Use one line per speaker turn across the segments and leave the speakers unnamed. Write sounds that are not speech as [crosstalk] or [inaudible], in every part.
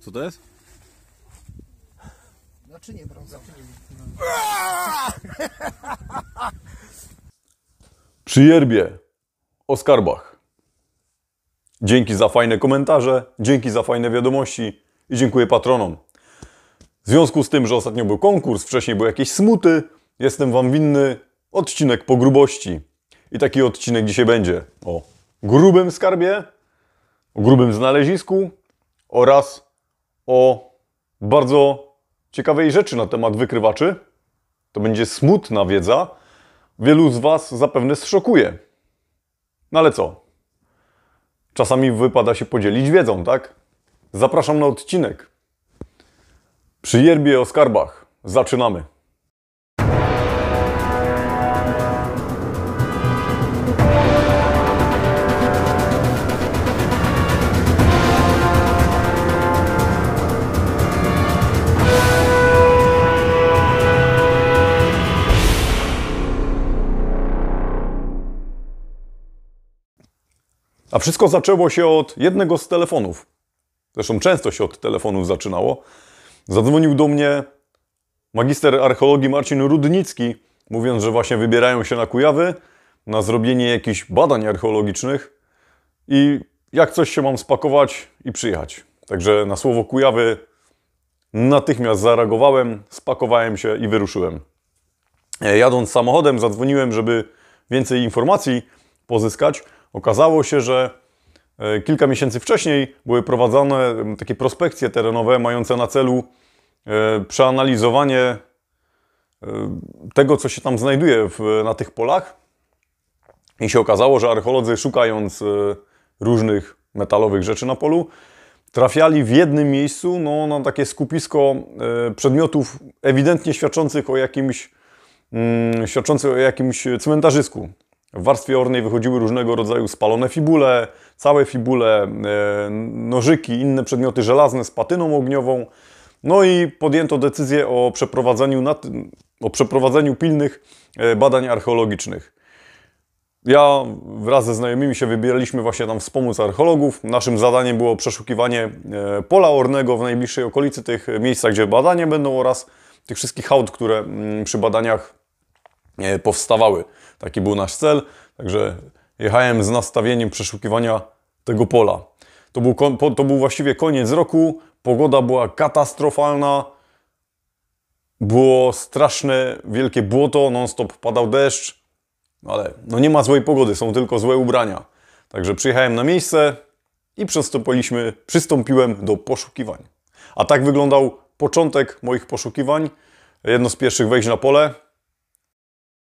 Co to jest? Naczynie brązowe. [laughs] Przy Jerbie o skarbach. Dzięki za fajne komentarze, dzięki za fajne wiadomości i dziękuję patronom. W związku z tym, że ostatnio był konkurs, wcześniej były jakieś smuty, jestem Wam winny odcinek po grubości. I taki odcinek dzisiaj będzie o grubym skarbie, o grubym znalezisku oraz o bardzo ciekawej rzeczy na temat wykrywaczy. To będzie smutna wiedza. Wielu z Was zapewne zszokuje. No ale co? Czasami wypada się podzielić wiedzą, tak? Zapraszam na odcinek. Przy Jerbie o skarbach. Zaczynamy. A wszystko zaczęło się od jednego z telefonów. Zresztą często się od telefonów zaczynało. Zadzwonił do mnie magister archeologii Marcin Rudnicki, mówiąc, że właśnie wybierają się na Kujawy na zrobienie jakichś badań archeologicznych i jak coś się mam spakować i przyjechać. Także na słowo Kujawy natychmiast zareagowałem, spakowałem się i wyruszyłem. E, jadąc samochodem zadzwoniłem, żeby więcej informacji pozyskać. Okazało się, że e, kilka miesięcy wcześniej były prowadzone takie prospekcje terenowe mające na celu e, przeanalizowanie e, tego, co się tam znajduje w, na tych polach. I się okazało, że archeolodzy szukając różnych metalowych rzeczy na polu, trafiali w jednym miejscu no, na takie skupisko przedmiotów ewidentnie świadczących o jakimś, mm, świadczących o jakimś cmentarzysku. W warstwie ornej wychodziły różnego rodzaju spalone fibule, całe fibule, e, nożyki, inne przedmioty żelazne z patyną ogniową. No i podjęto decyzję o przeprowadzeniu, nad, o przeprowadzeniu pilnych e, badań archeologicznych. Ja wraz ze znajomymi się wybieraliśmy właśnie tam wspomóc archeologów. Naszym zadaniem było przeszukiwanie e, pola ornego w najbliższej okolicy, tych miejscach, gdzie badania będą oraz tych wszystkich hałd, które mm, przy badaniach E, powstawały. Taki był nasz cel, także jechałem z nastawieniem przeszukiwania tego pola. To był, to był właściwie koniec roku, pogoda była katastrofalna, było straszne, wielkie błoto, non-stop padał deszcz, no ale no nie ma złej pogody, są tylko złe ubrania. Także przyjechałem na miejsce i przystąpiliśmy, przystąpiłem do poszukiwań. A tak wyglądał początek moich poszukiwań, jedno z pierwszych wejść na pole,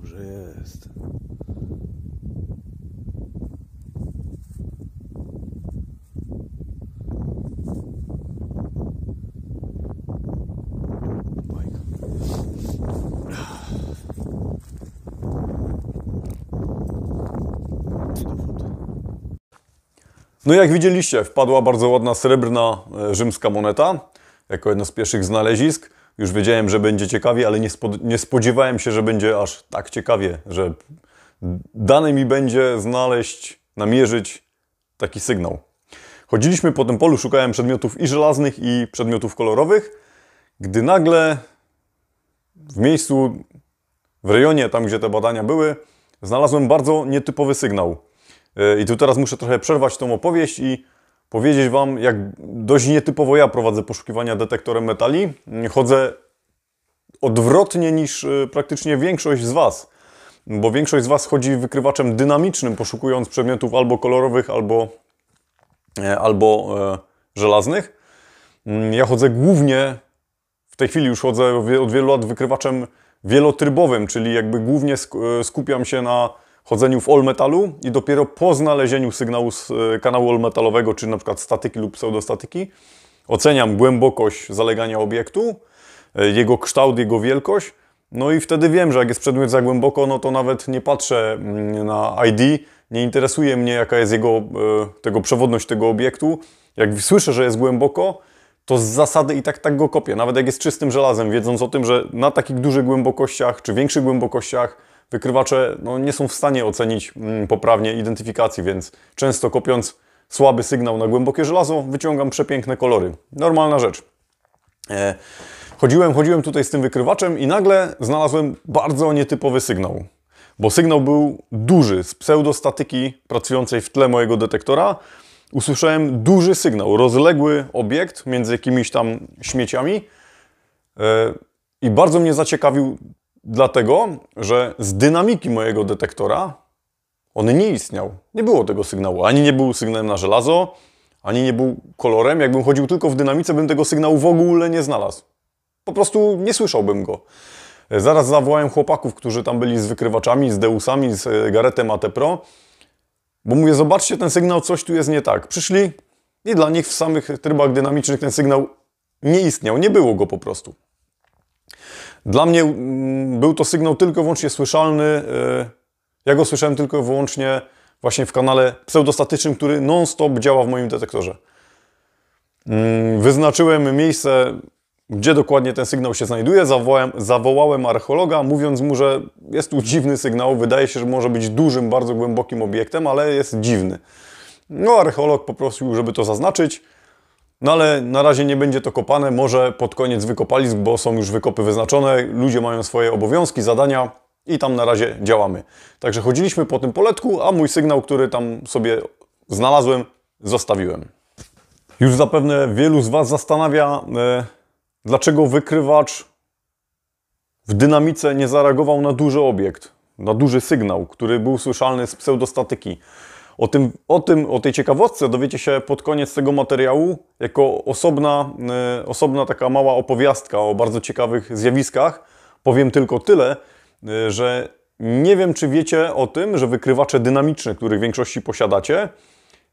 dobrze jest. No jak widzieliście, wpadła bardzo ładna srebrna e, rzymska moneta, jako jedno z pierwszych znalezisk. Już wiedziałem, że będzie ciekawie, ale nie, nie spodziewałem się, że będzie aż tak ciekawie, że dane mi będzie znaleźć, namierzyć taki sygnał. Chodziliśmy po tym polu, szukałem przedmiotów i żelaznych, i przedmiotów kolorowych, gdy nagle w miejscu, w rejonie, tam gdzie te badania były, znalazłem bardzo nietypowy sygnał. E, I tu teraz muszę trochę przerwać tą opowieść i powiedzieć Wam, jak dość nietypowo ja prowadzę poszukiwania detektorem metali. Mm, chodzę odwrotnie niż y, praktycznie większość z Was, bo większość z Was chodzi wykrywaczem dynamicznym, poszukując przedmiotów albo kolorowych, albo, e, albo e, żelaznych. Mm, ja chodzę głównie, w tej chwili już chodzę od wielu lat wykrywaczem wielotrybowym, czyli jakby głównie e, skupiam się na chodzeniu w all metalu i dopiero po znalezieniu sygnału z e, kanału all metalowego, czy na przykład statyki lub pseudostatyki, oceniam głębokość zalegania obiektu, e, jego kształt, jego wielkość. No i wtedy wiem, że jak jest przedmiot za głęboko, no to nawet nie patrzę mm, na ID, nie interesuje mnie jaka jest jego, e, tego przewodność tego obiektu. Jak słyszę, że jest głęboko, to z zasady i tak, tak go kopię. Nawet jak jest czystym żelazem, wiedząc o tym, że na takich dużych głębokościach czy większych głębokościach wykrywacze no, nie są w stanie ocenić mm, poprawnie identyfikacji, więc często kopiąc słaby sygnał na głębokie żelazo, wyciągam przepiękne kolory. Normalna rzecz. E, chodziłem, chodziłem tutaj z tym wykrywaczem i nagle znalazłem bardzo nietypowy sygnał. Bo sygnał był duży, z pseudostatyki pracującej w tle mojego detektora. Usłyszałem duży sygnał, rozległy obiekt między jakimiś tam śmieciami. E, I bardzo mnie zaciekawił Dlatego, że z dynamiki mojego detektora on nie istniał. Nie było tego sygnału. Ani nie był sygnałem na żelazo, ani nie był kolorem. Jakbym chodził tylko w dynamice, bym tego sygnału w ogóle nie znalazł. Po prostu nie słyszałbym go. Zaraz zawołałem chłopaków, którzy tam byli z wykrywaczami, z Deusami, z e, Garetem AT Pro, bo mówię, zobaczcie ten sygnał, coś tu jest nie tak. Przyszli i dla nich w samych trybach dynamicznych ten sygnał nie istniał, nie było go po prostu. Dla mnie mm, był to sygnał tylko wyłącznie słyszalny. E, ja go słyszałem tylko wyłącznie właśnie w kanale pseudostatycznym, który non-stop działa w moim detektorze. Mm, wyznaczyłem miejsce, gdzie dokładnie ten sygnał się znajduje. Zawołałem, zawołałem archeologa, mówiąc mu, że jest tu dziwny sygnał. Wydaje się, że może być dużym, bardzo głębokim obiektem, ale jest dziwny. No, archeolog poprosił, żeby to zaznaczyć. No ale na razie nie będzie to kopane, może pod koniec wykopalisk, bo są już wykopy wyznaczone, ludzie mają swoje obowiązki, zadania i tam na razie działamy. Także chodziliśmy po tym poletku, a mój sygnał, który tam sobie znalazłem, zostawiłem. Już zapewne wielu z Was zastanawia, e, dlaczego wykrywacz w dynamice nie zareagował na duży obiekt, na duży sygnał, który był słyszalny z pseudostatyki. O tym, o tym, o tej ciekawostce dowiecie się pod koniec tego materiału jako osobna, e, osobna taka mała opowiastka o bardzo ciekawych zjawiskach. Powiem tylko tyle, e, że nie wiem, czy wiecie o tym, że wykrywacze dynamiczne, których w większości posiadacie,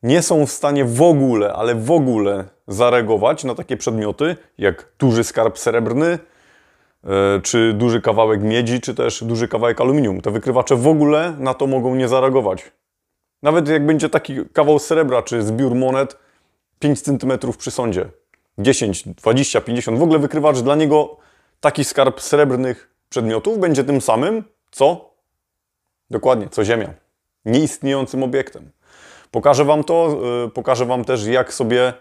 nie są w stanie w ogóle, ale w ogóle zareagować na takie przedmioty jak duży skarb srebrny, e, czy duży kawałek miedzi, czy też duży kawałek aluminium. Te wykrywacze w ogóle na to mogą nie zareagować. Nawet jak będzie taki kawał srebra czy zbiór monet 5 cm przy sądzie, 10, 20, 50, w ogóle wykrywacz dla niego taki skarb srebrnych przedmiotów będzie tym samym, co? Dokładnie, co Ziemia. Nieistniejącym obiektem. Pokażę Wam to, yy, pokażę Wam też jak sobie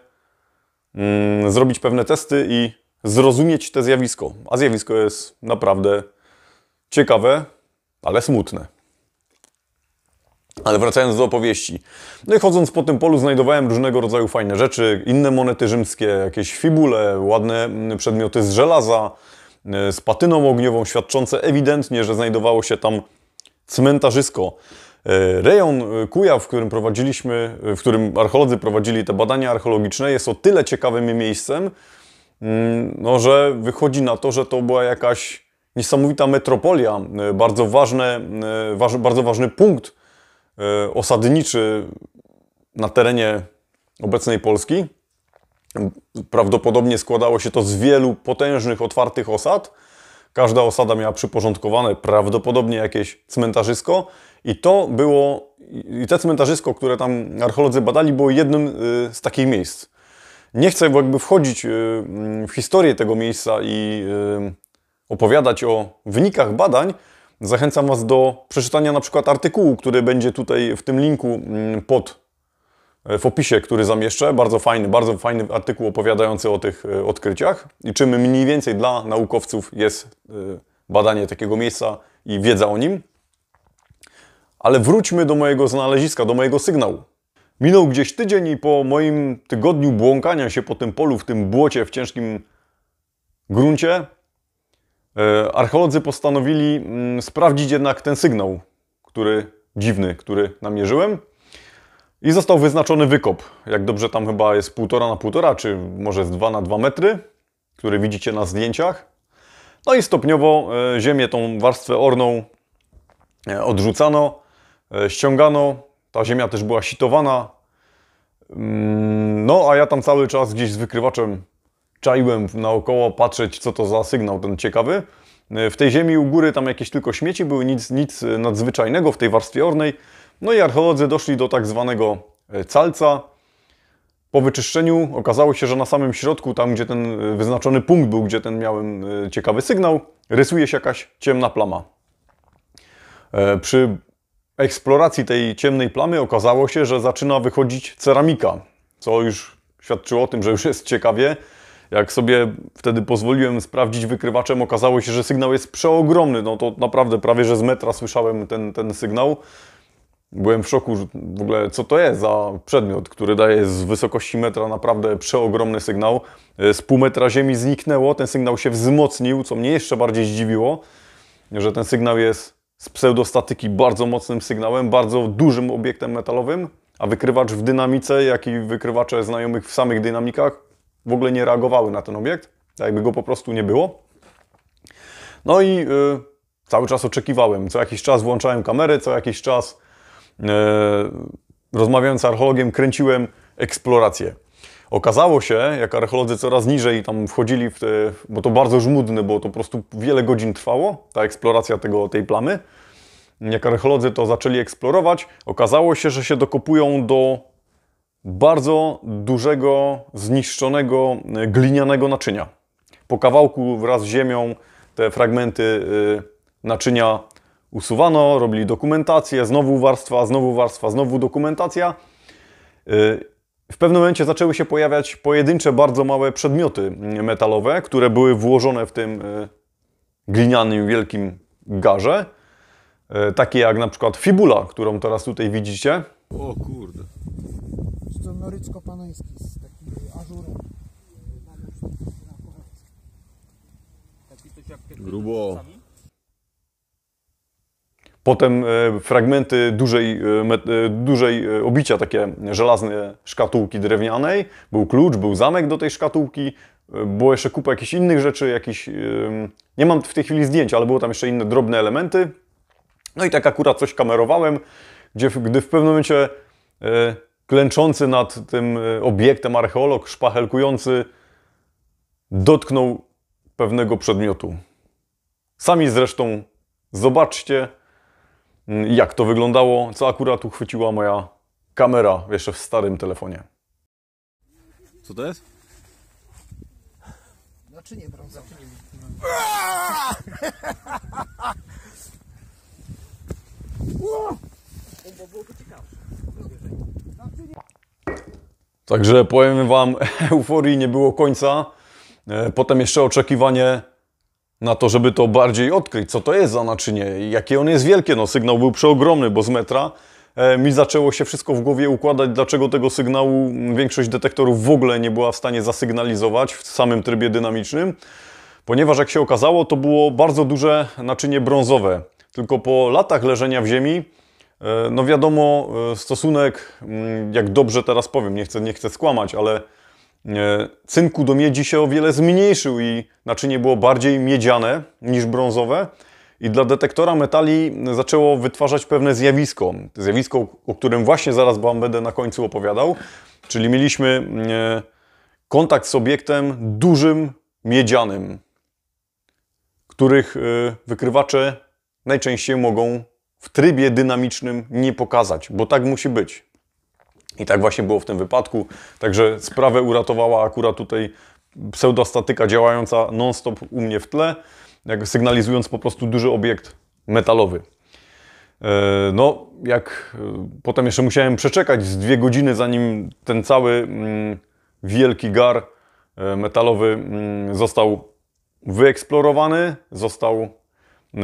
yy, zrobić pewne testy i zrozumieć to zjawisko. A zjawisko jest naprawdę ciekawe, ale smutne. Ale wracając do opowieści. No i chodząc po tym polu znajdowałem różnego rodzaju fajne rzeczy, inne monety rzymskie, jakieś fibule, ładne mm, przedmioty z żelaza, y, z patyną ogniową, świadczące ewidentnie, że znajdowało się tam cmentarzysko. Y, rejon y, Kujaw, w którym prowadziliśmy, w którym archeolodzy prowadzili te badania archeologiczne, jest o tyle ciekawym miejscem, mm, no, że wychodzi na to, że to była jakaś niesamowita metropolia, bardzo, ważne, bardzo ważny punkt E, osadniczy na terenie obecnej Polski. Prawdopodobnie składało się to z wielu potężnych, otwartych osad. Każda osada miała przyporządkowane prawdopodobnie jakieś cmentarzysko i to było, i te cmentarzysko, które tam archeolodzy badali, było jednym e, z takich miejsc. Nie chcę jakby wchodzić e, w historię tego miejsca i opowiadać o wynikach badań, Zachęcam Was do przeczytania na przykład artykułu, który będzie tutaj w tym linku mm, pod e, w opisie, który zamieszczę. Bardzo fajny, bardzo fajny artykuł opowiadający o tych e, odkryciach i czym mniej więcej dla naukowców jest e, badanie takiego miejsca i wiedza o nim. Ale wróćmy do mojego znaleziska, do mojego sygnału. Minął gdzieś tydzień i po moim tygodniu błąkania się po tym polu, w tym błocie, w ciężkim gruncie, E, archeolodzy postanowili mm, sprawdzić jednak ten sygnał, który dziwny, który namierzyłem. I został wyznaczony wykop. Jak dobrze tam chyba jest 1,5 na półtora, czy może jest 2 na 2 metry, który widzicie na zdjęciach. No i stopniowo e, ziemię, tą warstwę orną e, odrzucano, ściągano. Ta ziemia też była sitowana. Mm, no a ja tam cały czas gdzieś z wykrywaczem czaiłem naokoło patrzeć, co to za sygnał ten ciekawy. E, w tej ziemi u góry tam jakieś tylko śmieci były, nic, nic e, nadzwyczajnego w tej warstwie ornej. No i archeolodzy doszli do tak zwanego e, calca. Po wyczyszczeniu okazało się, że na samym środku, tam gdzie ten wyznaczony punkt był, gdzie ten miałem ciekawy sygnał, rysuje się jakaś ciemna plama. Przy eksploracji tej ciemnej plamy okazało się, że zaczyna wychodzić ceramika, co już świadczyło o tym, że już jest ciekawie. Jak sobie wtedy pozwoliłem sprawdzić wykrywaczem, okazało się, że sygnał jest przeogromny. No to naprawdę prawie, że z metra słyszałem ten, ten sygnał. Byłem w szoku, w ogóle co to jest za przedmiot, który daje z wysokości metra naprawdę przeogromny sygnał. E, z pół metra ziemi zniknęło, ten sygnał się wzmocnił, co mnie jeszcze bardziej zdziwiło, że ten sygnał jest z pseudostatyki bardzo mocnym sygnałem, bardzo dużym obiektem metalowym, a wykrywacz w dynamice, jak i wykrywacze znajomych w samych dynamikach w ogóle nie reagowały na ten obiekt, tak jakby go po prostu nie było. No i y, cały czas oczekiwałem. Co jakiś czas włączałem kamery, co jakiś czas y, rozmawiając z archeologiem kręciłem eksplorację. Okazało się, jak archeolodzy coraz niżej tam wchodzili, w te, bo to bardzo żmudne było, to po prostu wiele godzin trwało, ta eksploracja tego, tej plamy. Jak archeolodzy to zaczęli eksplorować, okazało się, że się dokopują do bardzo dużego, zniszczonego, e, glinianego naczynia. Po kawałku wraz z ziemią te fragmenty e, naczynia usuwano, robili dokumentację, znowu warstwa, znowu warstwa, znowu dokumentacja. E, w pewnym momencie zaczęły się pojawiać pojedyncze, bardzo małe przedmioty metalowe, które były włożone w tym glinianym, wielkim garze. Takie jak na przykład fibula, którą teraz tutaj widzicie. O kurde rycko paneński z takim y, ażurem. Grubo. Potem e, fragmenty dużej, e, e, dużej obicia, takie żelazne szkatułki drewnianej. Był klucz, był zamek do tej szkatułki. Było jeszcze kupa jakichś innych rzeczy, jakiś, nie mam w tej chwili zdjęć, ale było tam jeszcze inne drobne elementy. No i tak akurat coś kamerowałem, gdzie, gdy w pewnym momencie klęczący nad tym e, obiektem archeolog, szpachelkujący, dotknął pewnego przedmiotu. Sami zresztą zobaczcie, mm, jak to wyglądało, co akurat uchwyciła moja kamera jeszcze w starym telefonie. Co to jest? Naczynie brązowe. Naczynie. [laughs] Bo byłoby ciekawsze. Także powiem Wam, [laughs] euforii nie było końca. E, potem jeszcze oczekiwanie na to, żeby to bardziej odkryć, co to jest za naczynie, jakie on jest wielkie. No, sygnał był przeogromny, bo z metra e, mi zaczęło się wszystko w głowie układać, dlaczego tego sygnału większość detektorów w ogóle nie była w stanie zasygnalizować w samym trybie dynamicznym, ponieważ jak się okazało, to było bardzo duże naczynie brązowe. Tylko po latach leżenia w ziemi E, no wiadomo, e, stosunek, mm, jak dobrze teraz powiem, nie chcę, nie chcę skłamać, ale e, cynku do miedzi się o wiele zmniejszył i naczynie było bardziej miedziane niż brązowe. I dla detektora metali zaczęło wytwarzać pewne zjawisko. Zjawisko, o którym właśnie zaraz Wam będę na końcu opowiadał. Czyli mieliśmy kontakt z obiektem dużym, miedzianym, których wykrywacze najczęściej mogą w trybie dynamicznym nie pokazać, bo tak musi być. I tak właśnie było w tym wypadku. Także sprawę uratowała akurat tutaj pseudostatyka działająca non-stop u mnie w tle, jak sygnalizując po prostu duży obiekt metalowy. E, no, jak e, potem jeszcze musiałem przeczekać z dwie godziny, zanim ten cały mm, wielki gar e, metalowy mm, został wyeksplorowany, został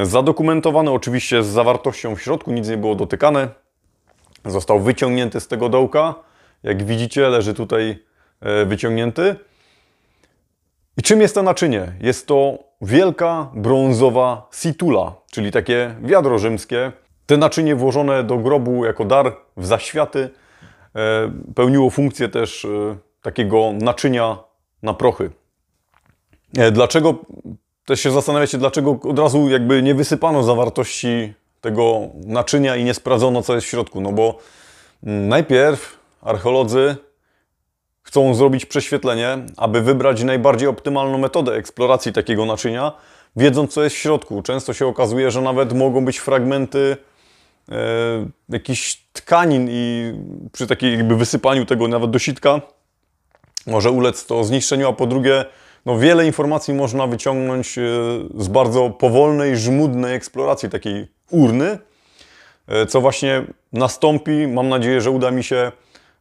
Zadokumentowany oczywiście z zawartością w środku, nic nie było dotykane. Został wyciągnięty z tego dołka. Jak widzicie, leży tutaj e, wyciągnięty. I czym jest to naczynie? Jest to wielka brązowa situla, czyli takie wiadro rzymskie. Te naczynie włożone do grobu jako dar w zaświaty e, pełniło funkcję też e, takiego naczynia na prochy. Dlaczego też się zastanawiacie, dlaczego od razu jakby nie wysypano zawartości tego naczynia i nie sprawdzono, co jest w środku. No bo mm, najpierw archeolodzy chcą zrobić prześwietlenie, aby wybrać najbardziej optymalną metodę eksploracji takiego naczynia, wiedząc, co jest w środku. Często się okazuje, że nawet mogą być fragmenty e, jakichś tkanin i przy takiej jakby wysypaniu tego nawet do sitka może ulec to zniszczeniu, a po drugie no wiele informacji można wyciągnąć e, z bardzo powolnej, żmudnej eksploracji takiej urny, e, co właśnie nastąpi. Mam nadzieję, że uda mi się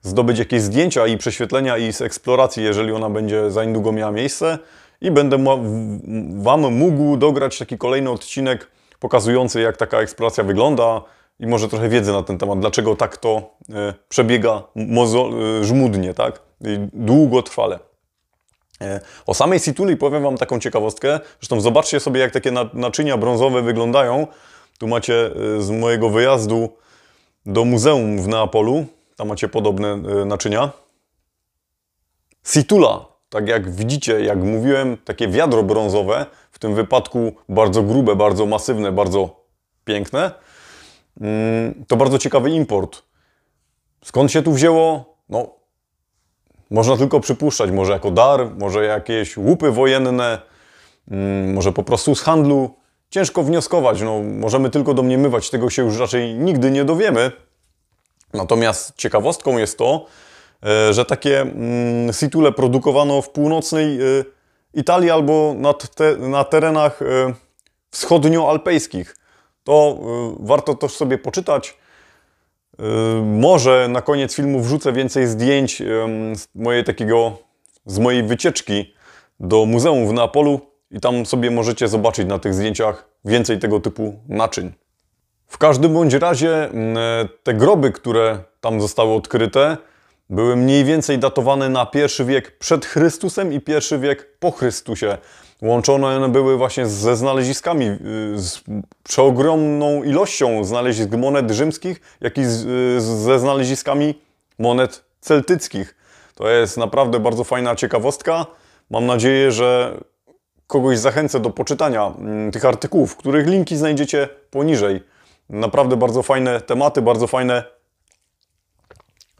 zdobyć jakieś zdjęcia i prześwietlenia i z eksploracji, jeżeli ona będzie za niedługo miała miejsce. I będę Wam mógł dograć taki kolejny odcinek pokazujący, jak taka eksploracja wygląda i może trochę wiedzy na ten temat, dlaczego tak to e, przebiega żmudnie, tak? I długotrwale. E, o samej Situli powiem Wam taką ciekawostkę. Zresztą zobaczcie sobie, jak takie naczynia brązowe wyglądają. Tu macie e, z mojego wyjazdu do muzeum w Neapolu. Tam macie podobne e, naczynia. Situla, tak jak widzicie, jak mówiłem, takie wiadro brązowe, w tym wypadku bardzo grube, bardzo masywne, bardzo piękne. Mm, to bardzo ciekawy import. Skąd się tu wzięło? No, można tylko przypuszczać, może jako dar, może jakieś łupy wojenne, mm, może po prostu z handlu. Ciężko wnioskować, no, możemy tylko domniemywać, tego się już raczej nigdy nie dowiemy. Natomiast ciekawostką jest to, e, że takie mm, situle produkowano w północnej e, Italii albo na terenach e, wschodnioalpejskich. To warto też sobie poczytać. Y, może na koniec filmu wrzucę więcej zdjęć y, z mojej takiego, z mojej wycieczki do muzeum w Neapolu i tam sobie możecie zobaczyć na tych zdjęciach więcej tego typu naczyń. W każdym bądź razie mm, e, te groby, które tam zostały odkryte, były mniej więcej datowane na pierwszy wiek przed Chrystusem i pierwszy wiek po Chrystusie. Łączone one były właśnie ze znaleziskami, y, z przeogromną ilością znalezisk monet rzymskich, jak i y, z, ze znaleziskami monet celtyckich. To jest naprawdę bardzo fajna ciekawostka. Mam nadzieję, że kogoś zachęcę do poczytania mm, tych artykułów, których linki znajdziecie poniżej. Naprawdę bardzo fajne tematy, bardzo fajne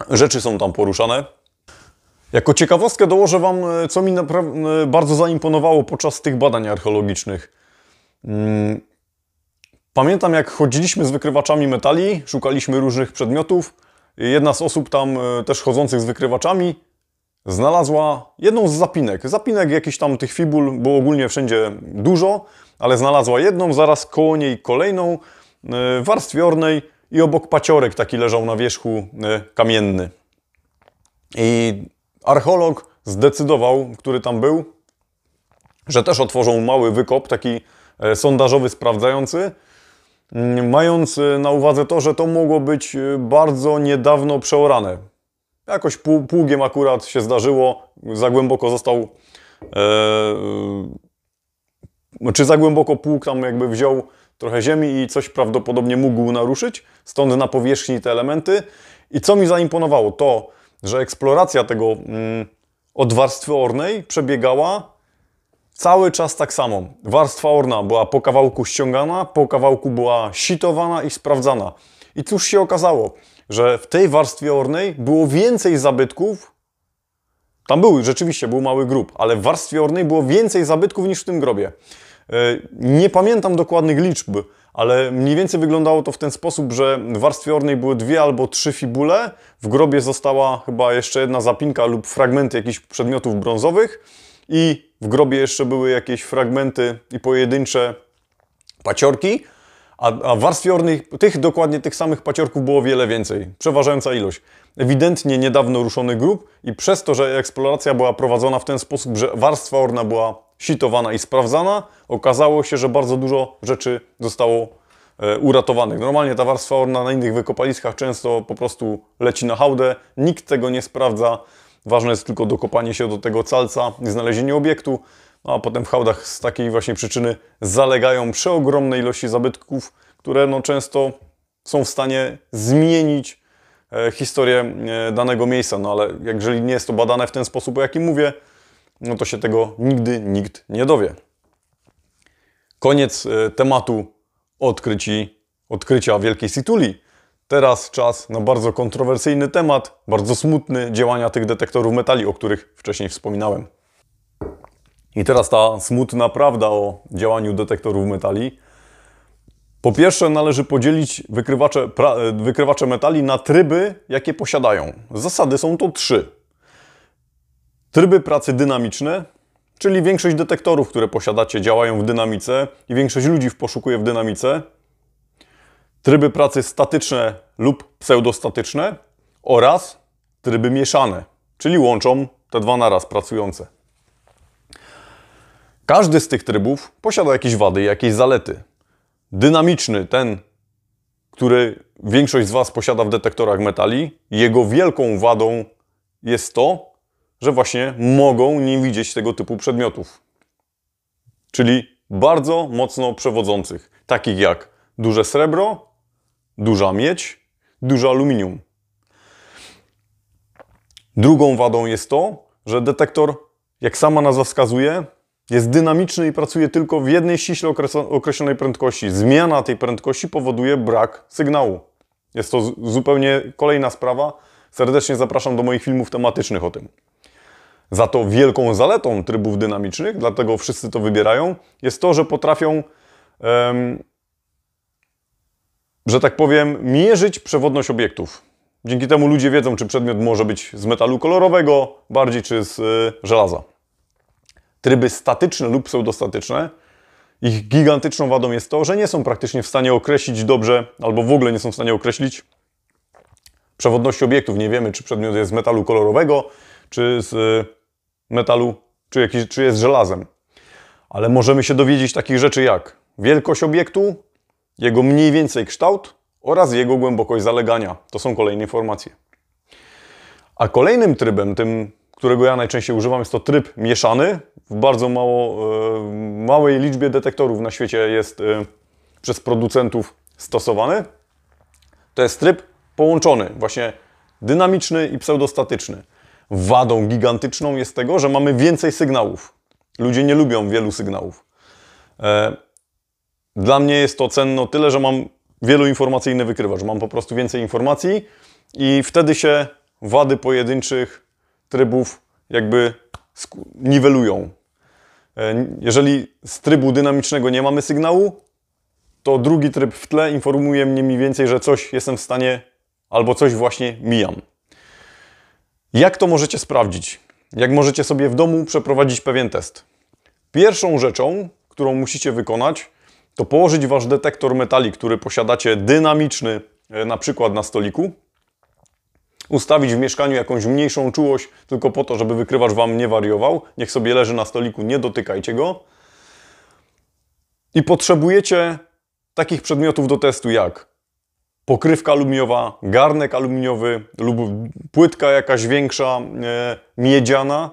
rzeczy są tam poruszane. Jako ciekawostkę dołożę Wam, e, co mi e, bardzo zaimponowało podczas tych badań archeologicznych. Mm, pamiętam, jak chodziliśmy z wykrywaczami metali, szukaliśmy różnych przedmiotów. Jedna z osób tam e, też chodzących z wykrywaczami znalazła jedną z zapinek. Zapinek jakichś tam tych fibul było ogólnie wszędzie dużo, ale znalazła jedną, zaraz koło niej kolejną w warstwie ornej i obok paciorek taki leżał na wierzchu kamienny. I Archeolog zdecydował, który tam był, że też otworzą mały wykop, taki e, sondażowy sprawdzający, mm, mając e, na uwadze to, że to mogło być e, bardzo niedawno przeorane. Jakoś pługiem akurat się zdarzyło, za głęboko został, e, czy za głęboko pług tam jakby wziął trochę ziemi i coś prawdopodobnie mógł naruszyć, stąd na powierzchni te elementy. I co mi zaimponowało, to że eksploracja tego mm, od warstwy ornej przebiegała cały czas tak samo. Warstwa orna była po kawałku ściągana, po kawałku była sitowana i sprawdzana. I cóż się okazało? Że w tej warstwie ornej było więcej zabytków. Tam był, rzeczywiście był mały grób, ale w warstwie ornej było więcej zabytków niż w tym grobie. E, nie pamiętam dokładnych liczb, ale mniej więcej wyglądało to w ten sposób, że w warstwie ornej były dwie albo trzy fibule, w grobie została chyba jeszcze jedna zapinka lub fragmenty jakichś przedmiotów brązowych i w grobie jeszcze były jakieś fragmenty i pojedyncze paciorki, a, w warstwie ornej tych dokładnie tych samych paciorków było wiele więcej, przeważająca ilość. Ewidentnie niedawno ruszony grób i przez to, że eksploracja była prowadzona w ten sposób, że warstwa orna była sitowana i sprawdzana, okazało się, że bardzo dużo rzeczy zostało e, uratowanych. Normalnie ta warstwa orna na innych wykopaliskach często po prostu leci na hałdę, nikt tego nie sprawdza. Ważne jest tylko dokopanie się do tego calca i znalezienie obiektu, no, a potem w hałdach z takiej właśnie przyczyny zalegają przeogromne ilości zabytków, które no często są w stanie zmienić e, historię e, danego miejsca, no ale jeżeli nie jest to badane w ten sposób, o jakim mówię, no to się tego nigdy nikt nie dowie. Koniec e, tematu odkryci, odkrycia Wielkiej Situli. Teraz czas na bardzo kontrowersyjny temat, bardzo smutny działania tych detektorów metali, o których wcześniej wspominałem. I teraz ta smutna prawda o działaniu detektorów metali. Po pierwsze, należy podzielić wykrywacze, pra, e, wykrywacze metali na tryby, jakie posiadają. Zasady są to trzy. Tryby pracy dynamiczne, czyli większość detektorów, które posiadacie, działają w dynamice i większość ludzi poszukuje w dynamice. Tryby pracy statyczne lub pseudostatyczne oraz tryby mieszane, czyli łączą te dwa naraz pracujące. Każdy z tych trybów posiada jakieś wady i jakieś zalety. Dynamiczny, ten, który większość z Was posiada w detektorach metali, jego wielką wadą jest to, że właśnie mogą nie widzieć tego typu przedmiotów. Czyli bardzo mocno przewodzących, takich jak duże srebro, duża miedź, duże aluminium. Drugą wadą jest to, że detektor, jak sama nazwa wskazuje, jest dynamiczny i pracuje tylko w jednej ściśle określonej prędkości. Zmiana tej prędkości powoduje brak sygnału. Jest to zupełnie kolejna sprawa. Serdecznie zapraszam do moich filmów tematycznych o tym. Za to wielką zaletą trybów dynamicznych, dlatego wszyscy to wybierają, jest to, że potrafią, um, że tak powiem, mierzyć przewodność obiektów. Dzięki temu ludzie wiedzą, czy przedmiot może być z metalu kolorowego, bardziej czy z y, żelaza. Tryby statyczne lub pseudostatyczne, ich gigantyczną wadą jest to, że nie są praktycznie w stanie określić dobrze, albo w ogóle nie są w stanie określić przewodności obiektów. Nie wiemy, czy przedmiot jest z metalu kolorowego, czy z e, metalu, czy, jakiś, czy jest żelazem. Ale możemy się dowiedzieć takich rzeczy jak wielkość obiektu, jego mniej więcej kształt oraz jego głębokość zalegania. To są kolejne informacje. A kolejnym trybem, tym, którego ja najczęściej używam, jest to tryb mieszany. W bardzo mało, e, małej liczbie detektorów na świecie jest e, przez producentów stosowany. To jest tryb połączony, właśnie dynamiczny i pseudostatyczny wadą gigantyczną jest tego, że mamy więcej sygnałów. Ludzie nie lubią wielu sygnałów. E, dla mnie jest to o tyle, że mam wielu wieloinformacyjny wykrywacz. Mam po prostu więcej informacji i wtedy się wady pojedynczych trybów jakby niwelują. E, jeżeli z trybu dynamicznego nie mamy sygnału, to drugi tryb w tle informuje mnie mniej więcej, że coś jestem w stanie albo coś właśnie mijam. Jak to możecie sprawdzić? Jak możecie sobie w domu przeprowadzić pewien test? Pierwszą rzeczą, którą musicie wykonać, to położyć wasz detektor metali, który posiadacie dynamiczny, e, na przykład na stoliku, ustawić w mieszkaniu jakąś mniejszą czułość, tylko po to, żeby wykrywacz Wam nie wariował. Niech sobie leży na stoliku, nie dotykajcie go. I potrzebujecie takich przedmiotów do testu jak pokrywka aluminiowa, garnek aluminiowy lub płytka jakaś większa, e, miedziana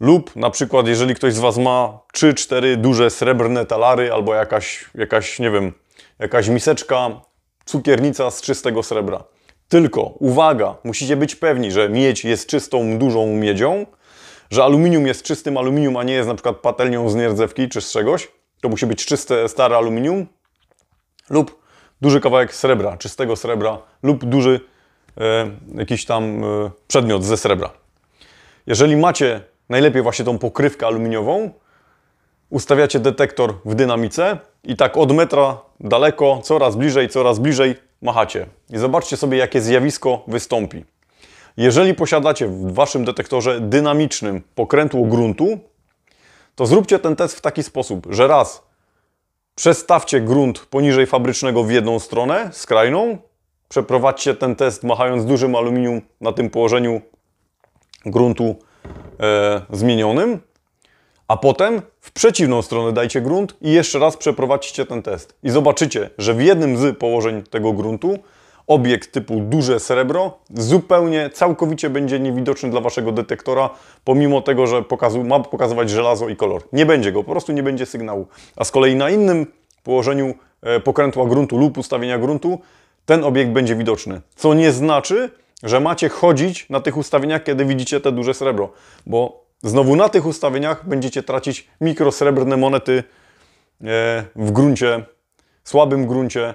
lub na przykład jeżeli ktoś z Was ma 3-4 duże srebrne talary albo jakaś, jakaś, nie wiem, jakaś miseczka, cukiernica z czystego srebra. Tylko uwaga, musicie być pewni, że miedź jest czystą, dużą miedzią, że aluminium jest czystym aluminium, a nie jest na przykład patelnią z nierdzewki czy z czegoś. To musi być czyste, stare aluminium lub duży kawałek srebra, czystego srebra lub duży e, jakiś tam e, przedmiot ze srebra. Jeżeli macie najlepiej właśnie tą pokrywkę aluminiową, ustawiacie detektor w dynamice i tak od metra daleko, coraz bliżej, coraz bliżej machacie. I zobaczcie sobie, jakie zjawisko wystąpi. Jeżeli posiadacie w Waszym detektorze dynamicznym pokrętło gruntu, to zróbcie ten test w taki sposób, że raz Przestawcie grunt poniżej fabrycznego w jedną stronę, skrajną. Przeprowadźcie ten test machając dużym aluminium na tym położeniu gruntu e, zmienionym. A potem w przeciwną stronę dajcie grunt i jeszcze raz przeprowadźcie ten test. I zobaczycie, że w jednym z położeń tego gruntu obiekt typu duże srebro zupełnie, całkowicie będzie niewidoczny dla Waszego detektora, pomimo tego, że pokazu, ma pokazywać żelazo i kolor. Nie będzie go, po prostu nie będzie sygnału. A z kolei na innym położeniu e, pokrętła gruntu lub ustawienia gruntu ten obiekt będzie widoczny. Co nie znaczy, że macie chodzić na tych ustawieniach, kiedy widzicie te duże srebro, bo znowu na tych ustawieniach będziecie tracić mikrosrebrne monety e, w gruncie, słabym gruncie,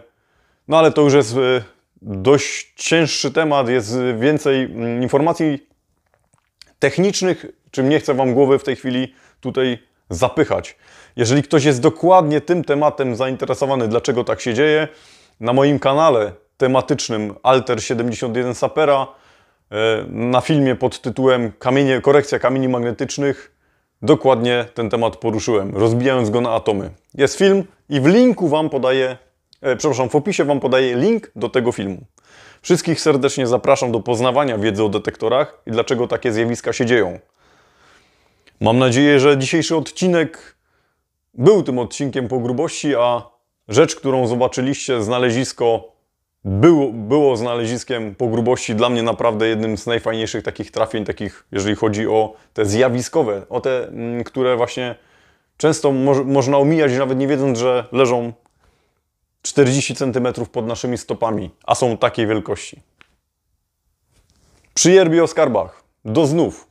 no ale to już jest e, dość cięższy temat, jest więcej mm, informacji technicznych, czym nie chcę Wam głowy w tej chwili tutaj zapychać. Jeżeli ktoś jest dokładnie tym tematem zainteresowany, dlaczego tak się dzieje, na moim kanale tematycznym Alter 71 Sapera, e, na filmie pod tytułem Kamienie, Korekcja kamieni magnetycznych, dokładnie ten temat poruszyłem, rozbijając go na atomy. Jest film i w linku Wam podaję E, przepraszam, w opisie Wam podaję link do tego filmu. Wszystkich serdecznie zapraszam do poznawania wiedzy o detektorach i dlaczego takie zjawiska się dzieją. Mam nadzieję, że dzisiejszy odcinek był tym odcinkiem po grubości, a rzecz, którą zobaczyliście, znalezisko było, było znaleziskiem po grubości dla mnie naprawdę jednym z najfajniejszych takich trafień, takich jeżeli chodzi o te zjawiskowe, o te, mm, które właśnie często mo można omijać nawet nie wiedząc, że leżą 40 cm pod naszymi stopami, a są takiej wielkości. Przy Jerbi o skarbach. Do znów.